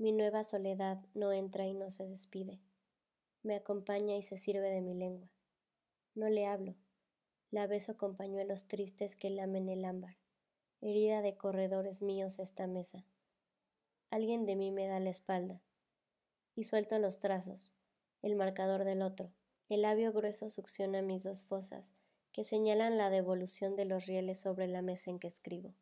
Mi nueva soledad no entra y no se despide. Me acompaña y se sirve de mi lengua. No le hablo. La beso con pañuelos tristes que lamen el ámbar. Herida de corredores míos esta mesa. Alguien de mí me da la espalda. Y suelto los trazos, el marcador del otro. El labio grueso succiona mis dos fosas, que señalan la devolución de los rieles sobre la mesa en que escribo.